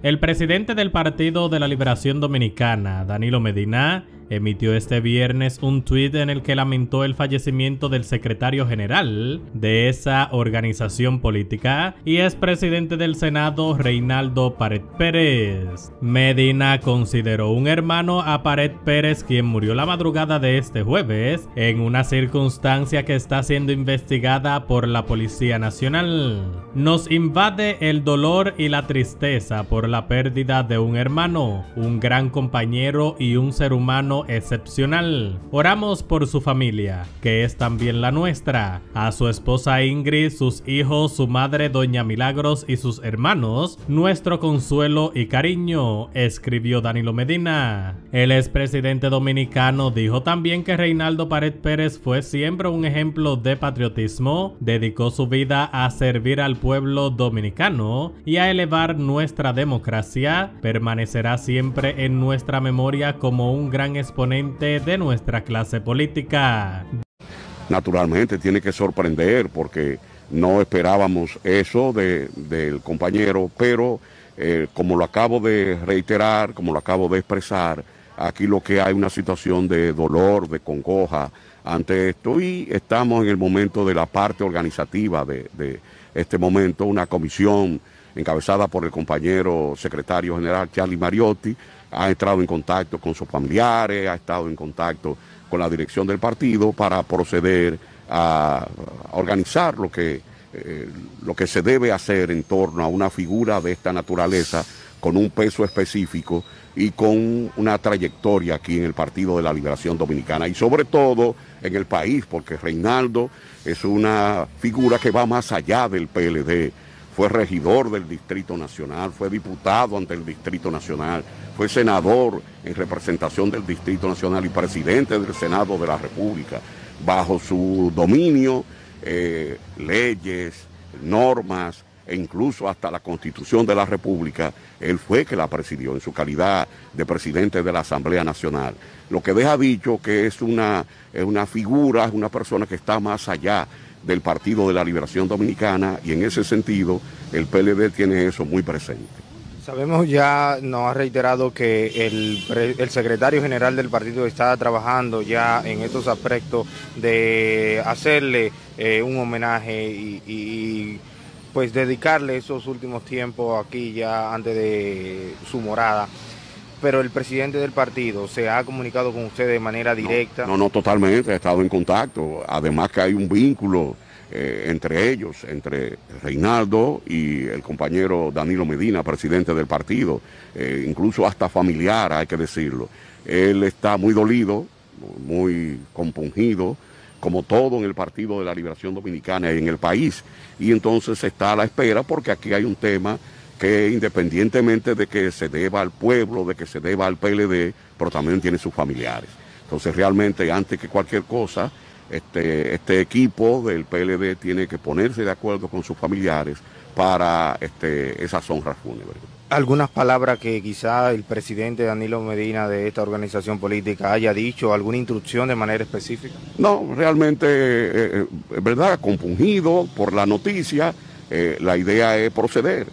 El presidente del Partido de la Liberación Dominicana, Danilo Medina, emitió este viernes un tuit en el que lamentó el fallecimiento del secretario general de esa organización política y expresidente presidente del Senado Reinaldo Pared Pérez. Medina consideró un hermano a Pared Pérez quien murió la madrugada de este jueves en una circunstancia que está siendo investigada por la Policía Nacional. Nos invade el dolor y la tristeza por la pérdida de un hermano, un gran compañero y un ser humano excepcional. Oramos por su familia, que es también la nuestra, a su esposa Ingrid, sus hijos, su madre Doña Milagros y sus hermanos, nuestro consuelo y cariño, escribió Danilo Medina. El expresidente dominicano dijo también que Reinaldo Pared Pérez fue siempre un ejemplo de patriotismo, dedicó su vida a servir al pueblo dominicano y a elevar nuestra democracia, permanecerá siempre en nuestra memoria como un gran exponente de nuestra clase política. Naturalmente tiene que sorprender porque no esperábamos eso del compañero, pero eh, como lo acabo de reiterar, como lo acabo de expresar, aquí lo que hay una situación de dolor, de congoja ante esto y estamos en el momento de la parte organizativa de, de este momento, una comisión encabezada por el compañero secretario general Charlie Mariotti, ha entrado en contacto con sus familiares, ha estado en contacto con la dirección del partido para proceder a, organizar lo que, eh, lo que se debe hacer en torno a una figura de esta naturaleza con un peso específico y con una trayectoria aquí en el Partido de la Liberación Dominicana y sobre todo en el país, porque Reinaldo es una figura que va más allá del PLD fue regidor del Distrito Nacional, fue diputado ante el Distrito Nacional, fue senador en representación del Distrito Nacional y presidente del Senado de la República. Bajo su dominio, eh, leyes, normas e incluso hasta la Constitución de la República, él fue que la presidió en su calidad de presidente de la Asamblea Nacional. Lo que deja dicho que es una, es una figura, es una persona que está más allá del Partido de la Liberación Dominicana y en ese sentido el PLD tiene eso muy presente. Sabemos ya, nos ha reiterado que el, secretario general del partido está trabajando ya en estos aspectos de hacerle eh, un homenaje y, y pues dedicarle esos últimos tiempos aquí ya antes de su morada pero el presidente del partido se ha comunicado con usted de manera directa. No, no, totalmente, ha estado en contacto. Además que hay un vínculo eh, entre ellos, entre Reinaldo y el compañero Danilo Medina, presidente del partido, eh, incluso hasta familiar, hay que decirlo. Él está muy dolido, muy compungido, como todo en el Partido de la Liberación Dominicana y en el país. Y entonces está a la espera porque aquí hay un tema que independientemente de que se deba al pueblo, de que se deba al PLD, pero también tiene sus familiares. Entonces realmente antes que cualquier cosa, este, este equipo del PLD tiene que ponerse de acuerdo con sus familiares para este, esas honras fúnebres. ¿Algunas palabras que quizá el presidente Danilo Medina de esta organización política haya dicho, alguna instrucción de manera específica? No, realmente, es eh, eh, ¿verdad? Compungido por la noticia, eh, la idea es proceder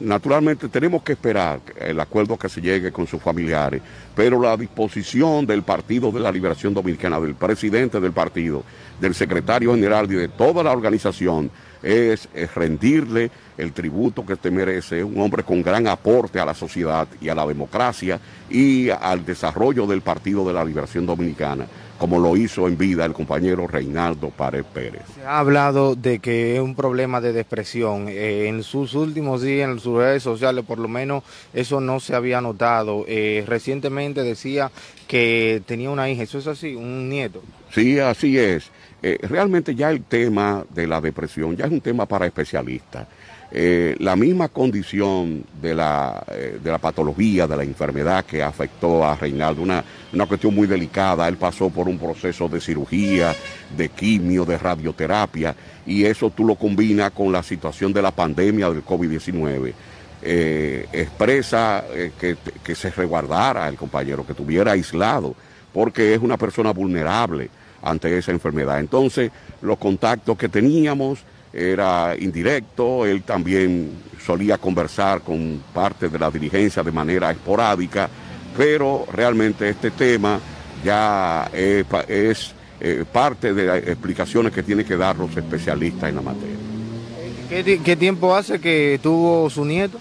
naturalmente tenemos que esperar el acuerdo que se llegue con sus familiares, pero la disposición del Partido de la Liberación Dominicana, del presidente del partido, del secretario general y de toda la organización es, rendirle el tributo que te este merece, un hombre con gran aporte a la sociedad y a la democracia y al desarrollo del Partido de la Liberación Dominicana como lo hizo en vida el compañero Reinaldo Párez Pérez. Se ha hablado de que es un problema de depresión. Eh, en sus últimos días, en sus redes sociales, por lo menos eso no se había notado. Eh, recientemente decía que tenía una hija, ¿eso es así? ¿Un nieto? Sí, así es. Eh, realmente ya el tema de la depresión ya es un tema para especialistas. Eh, la misma condición eh, de la, patología, de la enfermedad que afectó a Reinaldo, una, cuestión muy delicada. Él pasó por un proceso de cirugía, de quimio, de radioterapia, y eso tú lo combinas con la situación de la pandemia del COVID-19. Eh, expresa que, que se resguardara el compañero, que estuviera aislado, porque es una persona vulnerable ante esa enfermedad. Entonces, los contactos que teníamos, era indirecto, él también solía conversar con parte de la dirigencia de manera esporádica, pero realmente este tema ya es, eh, parte de las explicaciones que tienen que dar los especialistas en la materia. ¿Qué, ¿Qué, tiempo hace que tuvo su nieto?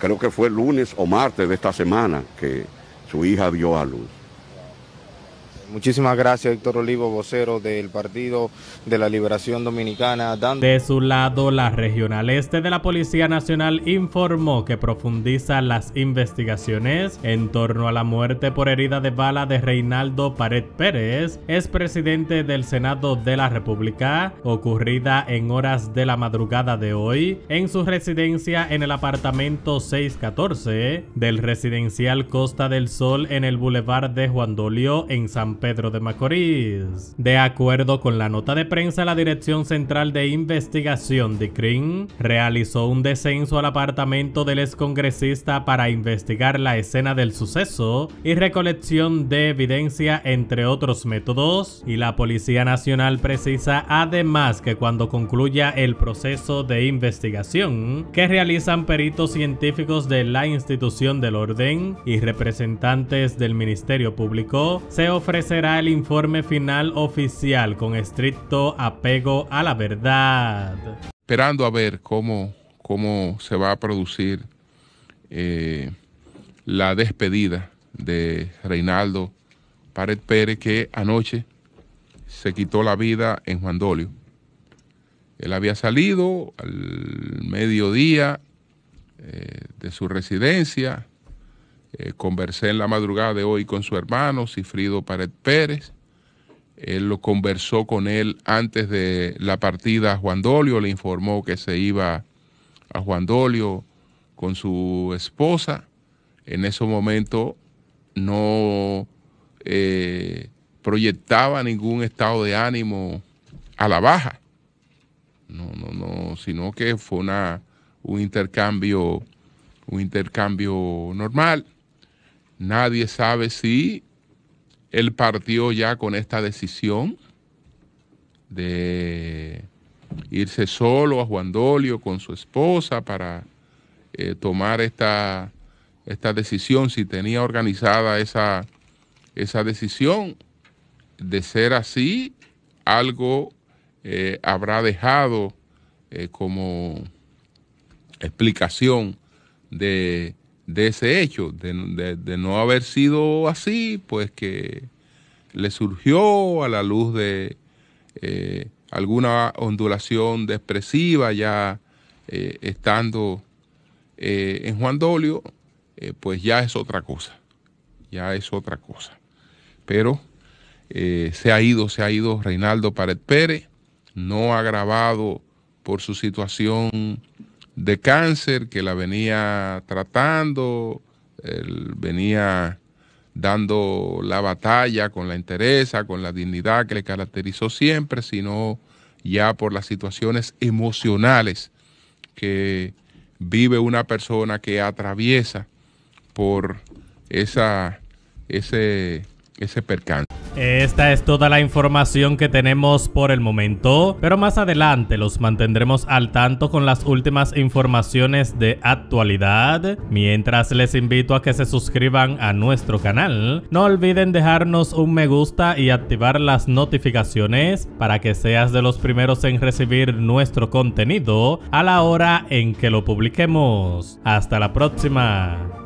Creo que fue el lunes o martes de esta semana que su hija dio a luz. Muchísimas gracias, Héctor Olivo, vocero del Partido de la Liberación Dominicana. De su lado, la Regional Este de la Policía Nacional informó que profundiza las investigaciones en torno a la muerte por herida de bala de Reinaldo Pared Pérez, expresidente del Senado de la República, ocurrida en horas de la madrugada de hoy en su residencia en el apartamento 614 del residencial Costa del Sol en el Boulevard de Juan Dolio en San Pedro de Macorís. De acuerdo con la nota de prensa, la Dirección Central de Investigación de CRIM realizó un descenso al apartamento del excongresista para investigar la escena del suceso y recolección de evidencia, entre otros métodos, y la Policía Nacional precisa además que cuando concluya el proceso de investigación que realizan peritos científicos de la institución del orden y representantes del Ministerio Público, se ofrece será el informe final oficial con estricto apego a la verdad. Esperando a ver cómo, cómo se va a producir eh, la despedida de Reinaldo Pared Pérez, que anoche se quitó la vida en Juan Dolio. Él había salido al mediodía eh, de su residencia, eh, conversé en la madrugada de hoy con su hermano, Cifrido Pared Pérez. Él lo conversó con él antes de la partida a Juan Dolio, le informó que se iba a Juan Dolio con su esposa. En ese momento no eh, proyectaba ningún estado de ánimo a la baja. No, no, no, sino que fue una, un intercambio, un intercambio normal. Nadie sabe si él partió ya con esta decisión de irse solo a Juan Dolio con su esposa para eh, tomar esta, esta, decisión, si tenía organizada esa, esa decisión. De ser así, algo eh, habrá dejado eh, como explicación de de ese hecho, de, no haber sido así, pues que le surgió a la luz de eh, alguna ondulación depresiva ya eh, estando eh, en Juan Dolio, pues ya es otra cosa, ya es otra cosa. Pero se ha ido, se ha ido Reinaldo Pared Pérez, no agravado por su situación de cáncer que la venía tratando, venía dando la batalla con la entereza, con la dignidad que le caracterizó siempre, sino ya por las situaciones emocionales que vive una persona que atraviesa por esa, ese, ese percance. Esta es toda la información que tenemos por el momento, pero más adelante los mantendremos al tanto con las últimas informaciones de actualidad. Mientras les invito a que se suscriban a nuestro canal, no olviden dejarnos un me gusta y activar las notificaciones para que seas de los primeros en recibir nuestro contenido a la hora en que lo publiquemos. Hasta la próxima.